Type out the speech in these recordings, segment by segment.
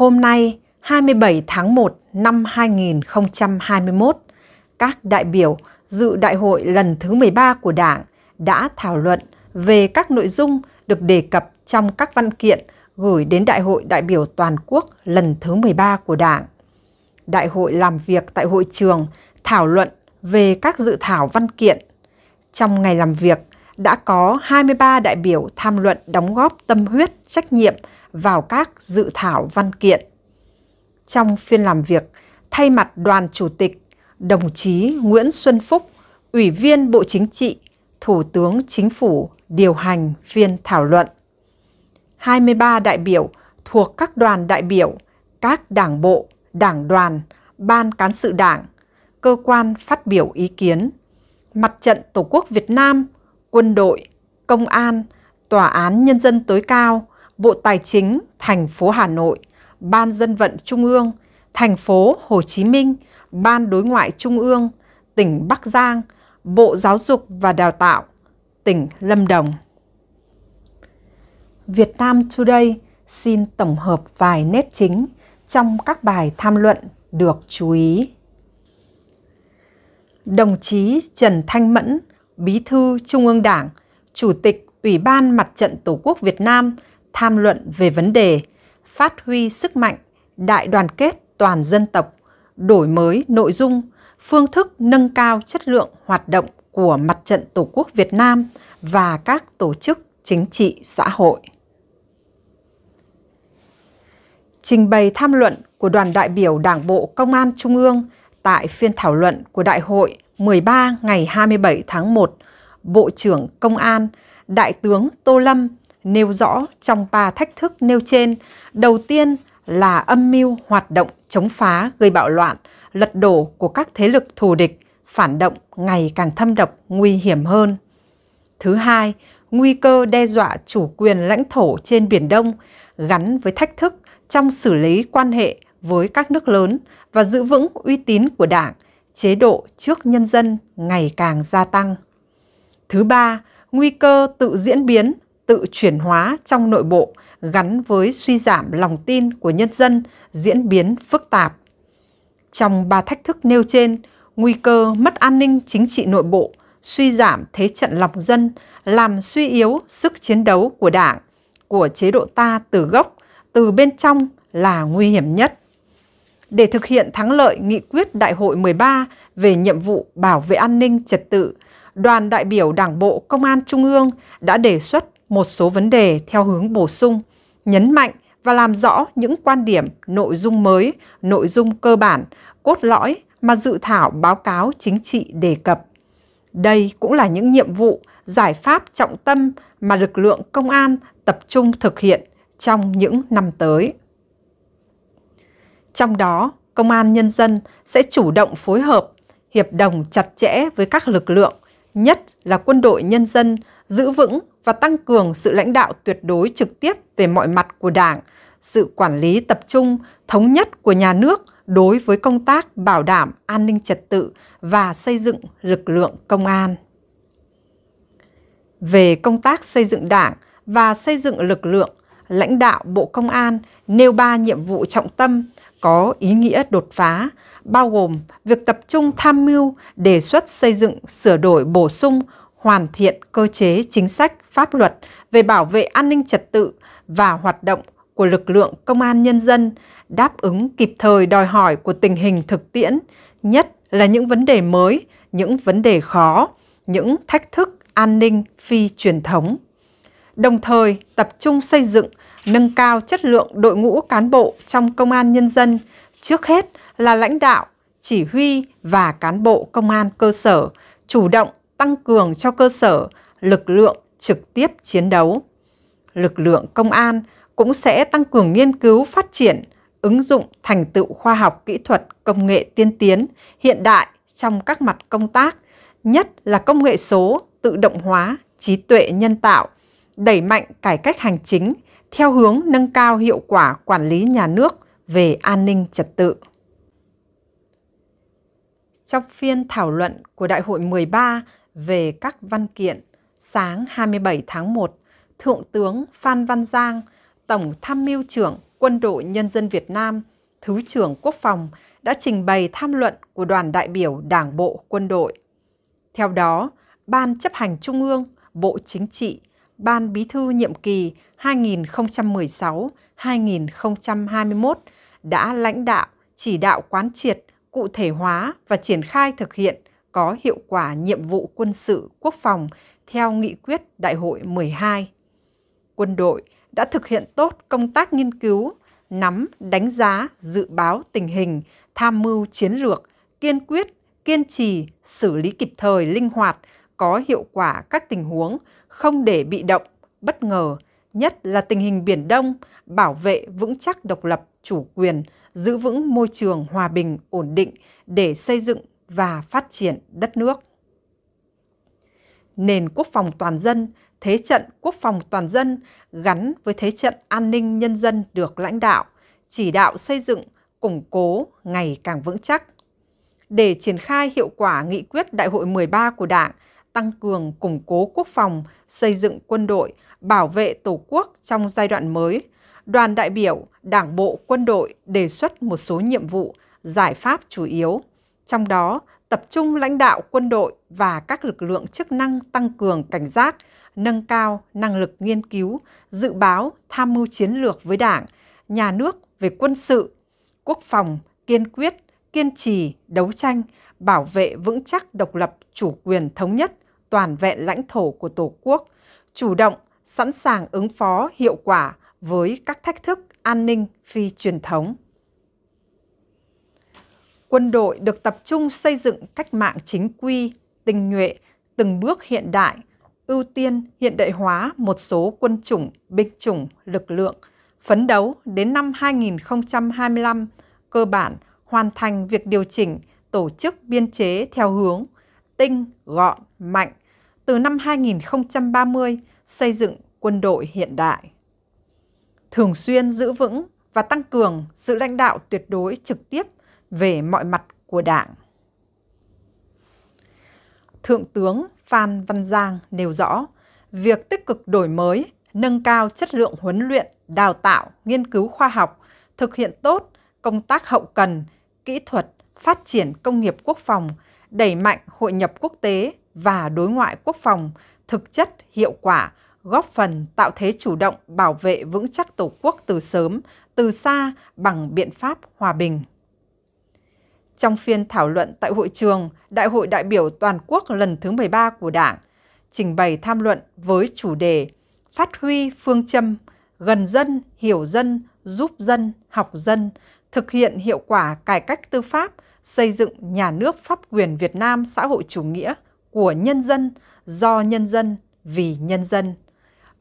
Hôm nay 27 tháng 1 năm 2021, các đại biểu dự đại hội lần thứ 13 của Đảng đã thảo luận về các nội dung được đề cập trong các văn kiện gửi đến Đại hội đại biểu toàn quốc lần thứ 13 của Đảng. Đại hội làm việc tại hội trường thảo luận về các dự thảo văn kiện. Trong ngày làm việc đã có 23 đại biểu tham luận đóng góp tâm huyết, trách nhiệm vào các dự thảo văn kiện. Trong phiên làm việc, thay mặt đoàn chủ tịch, đồng chí Nguyễn Xuân Phúc, Ủy viên Bộ Chính trị, Thủ tướng Chính phủ điều hành phiên thảo luận. 23 đại biểu thuộc các đoàn đại biểu, các đảng bộ, đảng đoàn, ban cán sự đảng, cơ quan phát biểu ý kiến, mặt trận Tổ quốc Việt Nam, quân đội, công an, tòa án nhân dân tối cao, Bộ Tài chính thành phố Hà Nội, Ban Dân vận Trung ương, thành phố Hồ Chí Minh, Ban Đối ngoại Trung ương, tỉnh Bắc Giang, Bộ Giáo dục và Đào tạo, tỉnh Lâm Đồng. Việt Nam Today xin tổng hợp vài nét chính trong các bài tham luận được chú ý. Đồng chí Trần Thanh Mẫn, Bí thư Trung ương Đảng, Chủ tịch Ủy ban Mặt trận Tổ quốc Việt Nam – tham luận về vấn đề phát huy sức mạnh, đại đoàn kết toàn dân tộc, đổi mới nội dung, phương thức nâng cao chất lượng hoạt động của Mặt trận Tổ quốc Việt Nam và các tổ chức chính trị xã hội. Trình bày tham luận của đoàn đại biểu Đảng bộ Công an Trung ương tại phiên thảo luận của Đại hội 13 ngày 27 tháng 1, Bộ trưởng Công an, Đại tướng Tô Lâm nêu rõ trong ba thách thức nêu trên. Đầu tiên là âm mưu hoạt động chống phá gây bạo loạn, lật đổ của các thế lực thù địch, phản động ngày càng thâm độc, nguy hiểm hơn. Thứ hai, nguy cơ đe dọa chủ quyền lãnh thổ trên Biển Đông gắn với thách thức trong xử lý quan hệ với các nước lớn và giữ vững uy tín của Đảng, chế độ trước nhân dân ngày càng gia tăng. Thứ ba, nguy cơ tự diễn biến tự chuyển hóa trong nội bộ gắn với suy giảm lòng tin của nhân dân diễn biến phức tạp. Trong ba thách thức nêu trên, nguy cơ mất an ninh chính trị nội bộ, suy giảm thế trận lòng dân, làm suy yếu sức chiến đấu của Đảng, của chế độ ta từ gốc, từ bên trong là nguy hiểm nhất. Để thực hiện thắng lợi nghị quyết Đại hội 13 về nhiệm vụ bảo vệ an ninh trật tự, đoàn đại biểu Đảng bộ Công an Trung ương đã đề xuất một số vấn đề theo hướng bổ sung, nhấn mạnh và làm rõ những quan điểm, nội dung mới, nội dung cơ bản, cốt lõi mà dự thảo báo cáo chính trị đề cập. Đây cũng là những nhiệm vụ, giải pháp trọng tâm mà lực lượng công an tập trung thực hiện trong những năm tới. Trong đó, công an nhân dân sẽ chủ động phối hợp, hiệp đồng chặt chẽ với các lực lượng, nhất là quân đội nhân dân giữ vững và tăng cường sự lãnh đạo tuyệt đối trực tiếp về mọi mặt của Đảng, sự quản lý tập trung, thống nhất của nhà nước đối với công tác bảo đảm an ninh trật tự và xây dựng lực lượng công an. Về công tác xây dựng Đảng và xây dựng lực lượng, lãnh đạo Bộ Công an nêu ba nhiệm vụ trọng tâm có ý nghĩa đột phá, bao gồm việc tập trung tham mưu đề xuất xây dựng sửa đổi bổ sung hoàn thiện cơ chế chính sách pháp luật về bảo vệ an ninh trật tự và hoạt động của lực lượng công an nhân dân đáp ứng kịp thời đòi hỏi của tình hình thực tiễn, nhất là những vấn đề mới, những vấn đề khó, những thách thức an ninh phi truyền thống. Đồng thời tập trung xây dựng, nâng cao chất lượng đội ngũ cán bộ trong công an nhân dân, trước hết là lãnh đạo, chỉ huy và cán bộ công an cơ sở, chủ động tăng cường cho cơ sở lực lượng trực tiếp chiến đấu. Lực lượng công an cũng sẽ tăng cường nghiên cứu phát triển, ứng dụng thành tựu khoa học kỹ thuật công nghệ tiên tiến, hiện đại trong các mặt công tác, nhất là công nghệ số, tự động hóa, trí tuệ nhân tạo, đẩy mạnh cải cách hành chính theo hướng nâng cao hiệu quả quản lý nhà nước về an ninh trật tự. Trong phiên thảo luận của Đại hội 13 về các văn kiện, sáng 27 tháng 1, Thượng tướng Phan Văn Giang, Tổng tham mưu trưởng Quân đội Nhân dân Việt Nam, Thứ trưởng Quốc phòng đã trình bày tham luận của đoàn đại biểu Đảng bộ quân đội. Theo đó, Ban chấp hành Trung ương, Bộ Chính trị, Ban Bí thư nhiệm kỳ 2016-2021 đã lãnh đạo, chỉ đạo quán triệt, cụ thể hóa và triển khai thực hiện – có hiệu quả nhiệm vụ quân sự quốc phòng theo nghị quyết Đại hội 12. Quân đội đã thực hiện tốt công tác nghiên cứu, nắm, đánh giá, dự báo tình hình, tham mưu chiến lược, kiên quyết, kiên trì, xử lý kịp thời, linh hoạt, có hiệu quả các tình huống, không để bị động, bất ngờ, nhất là tình hình Biển Đông, bảo vệ vững chắc độc lập, chủ quyền, giữ vững môi trường hòa bình, ổn định để xây dựng và phát triển đất nước. Nền quốc phòng toàn dân, thế trận quốc phòng toàn dân gắn với thế trận an ninh nhân dân được lãnh đạo, chỉ đạo xây dựng, củng cố ngày càng vững chắc. Để triển khai hiệu quả nghị quyết Đại hội 13 của Đảng, tăng cường củng cố quốc phòng, xây dựng quân đội, bảo vệ Tổ quốc trong giai đoạn mới, đoàn đại biểu Đảng bộ quân đội đề xuất một số nhiệm vụ, giải pháp chủ yếu trong đó, tập trung lãnh đạo quân đội và các lực lượng chức năng tăng cường cảnh giác, nâng cao năng lực nghiên cứu, dự báo, tham mưu chiến lược với Đảng, nhà nước về quân sự, quốc phòng, kiên quyết, kiên trì, đấu tranh, bảo vệ vững chắc độc lập, chủ quyền thống nhất, toàn vẹn lãnh thổ của Tổ quốc, chủ động, sẵn sàng ứng phó hiệu quả với các thách thức an ninh phi truyền thống quân đội được tập trung xây dựng cách mạng chính quy, tinh nhuệ, từng bước hiện đại, ưu tiên hiện đại hóa một số quân chủng, binh chủng, lực lượng, phấn đấu đến năm 2025 cơ bản hoàn thành việc điều chỉnh tổ chức biên chế theo hướng tinh, gọn, mạnh. Từ năm 2030 xây dựng quân đội hiện đại. Thường xuyên giữ vững và tăng cường sự lãnh đạo tuyệt đối trực tiếp về mọi mặt của Đảng. Thượng tướng Phan Văn Giang nêu rõ, việc tích cực đổi mới, nâng cao chất lượng huấn luyện, đào tạo, nghiên cứu khoa học, thực hiện tốt công tác hậu cần, kỹ thuật, phát triển công nghiệp quốc phòng, đẩy mạnh hội nhập quốc tế và đối ngoại quốc phòng thực chất hiệu quả, góp phần tạo thế chủ động bảo vệ vững chắc Tổ quốc từ sớm, từ xa bằng biện pháp hòa bình trong phiên thảo luận tại hội trường Đại hội đại biểu toàn quốc lần thứ 13 của Đảng, trình bày tham luận với chủ đề Phát huy phương châm gần dân, hiểu dân, giúp dân, học dân, thực hiện hiệu quả cải cách tư pháp, xây dựng nhà nước pháp quyền Việt Nam xã hội chủ nghĩa của nhân dân, do nhân dân, vì nhân dân.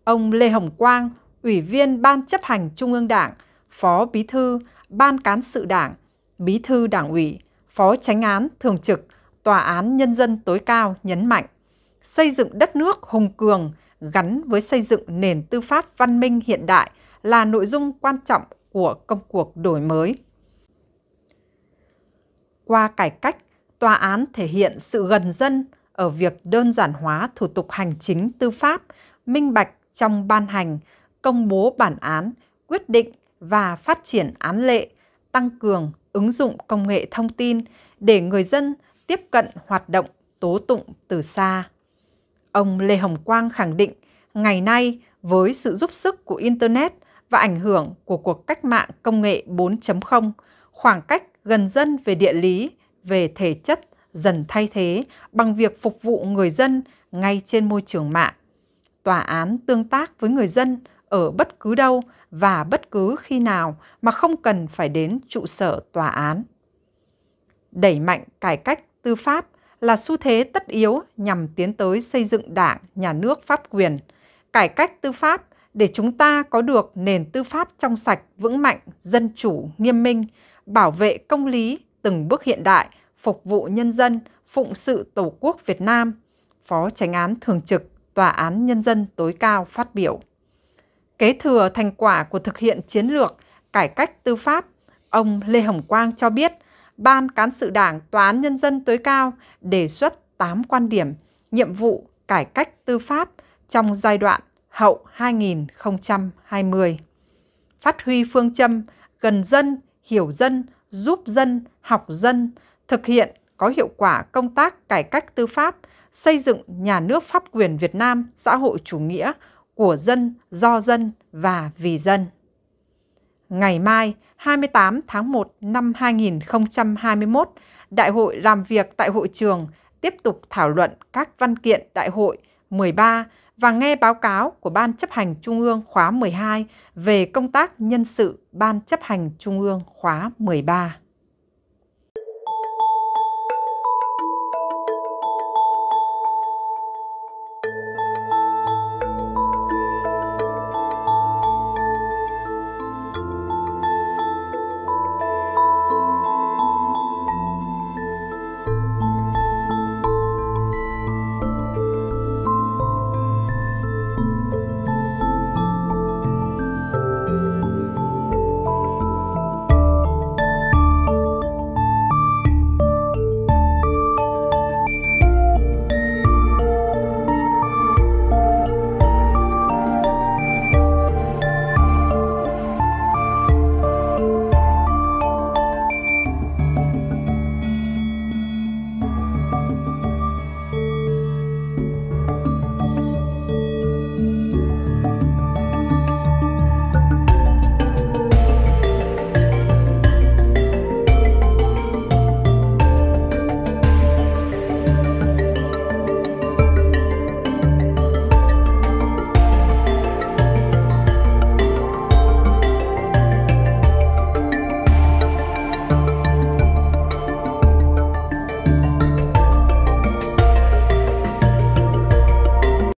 Ông Lê Hồng Quang, Ủy viên Ban chấp hành Trung ương Đảng, Phó Bí thư, Ban cán sự Đảng, Bí thư Đảng ủy, Phó Tránh án Thường trực Tòa án Nhân dân tối cao nhấn mạnh, xây dựng đất nước hùng cường gắn với xây dựng nền tư pháp văn minh hiện đại là nội dung quan trọng của công cuộc đổi mới. Qua cải cách, tòa án thể hiện sự gần dân ở việc đơn giản hóa thủ tục hành chính tư pháp, minh bạch trong ban hành, công bố bản án, quyết định và phát triển án lệ, tăng cường ứng dụng công nghệ thông tin để người dân tiếp cận hoạt động tố tụng từ xa. Ông Lê Hồng Quang khẳng định, ngày nay với sự giúp sức của internet và ảnh hưởng của cuộc cách mạng công nghệ 4.0, khoảng cách gần dân về địa lý, về thể chất dần thay thế bằng việc phục vụ người dân ngay trên môi trường mạng. Tòa án tương tác với người dân ở bất cứ đâu và bất cứ khi nào mà không cần phải đến trụ sở tòa án. Đẩy mạnh cải cách tư pháp là xu thế tất yếu nhằm tiến tới xây dựng đảng, nhà nước pháp quyền, cải cách tư pháp để chúng ta có được nền tư pháp trong sạch, vững mạnh, dân chủ, nghiêm minh, bảo vệ công lý, từng bước hiện đại, phục vụ nhân dân, phụng sự Tổ quốc Việt Nam. Phó Tránh án Thường trực Tòa án Nhân dân tối cao phát biểu. Kế thừa thành quả của thực hiện chiến lược cải cách tư pháp, ông Lê Hồng Quang cho biết Ban Cán sự Đảng Tòa án Nhân dân tối cao đề xuất 8 quan điểm, nhiệm vụ cải cách tư pháp trong giai đoạn hậu 2020. Phát huy phương châm gần dân, hiểu dân, giúp dân, học dân, thực hiện có hiệu quả công tác cải cách tư pháp, xây dựng nhà nước pháp quyền Việt Nam xã hội chủ nghĩa của dân, do dân và vì dân. Ngày mai, 28 tháng 1 năm 2021, Đại hội làm việc tại hội trường tiếp tục thảo luận các văn kiện Đại hội 13 và nghe báo cáo của Ban chấp hành Trung ương khóa 12 về công tác nhân sự Ban chấp hành Trung ương khóa 13.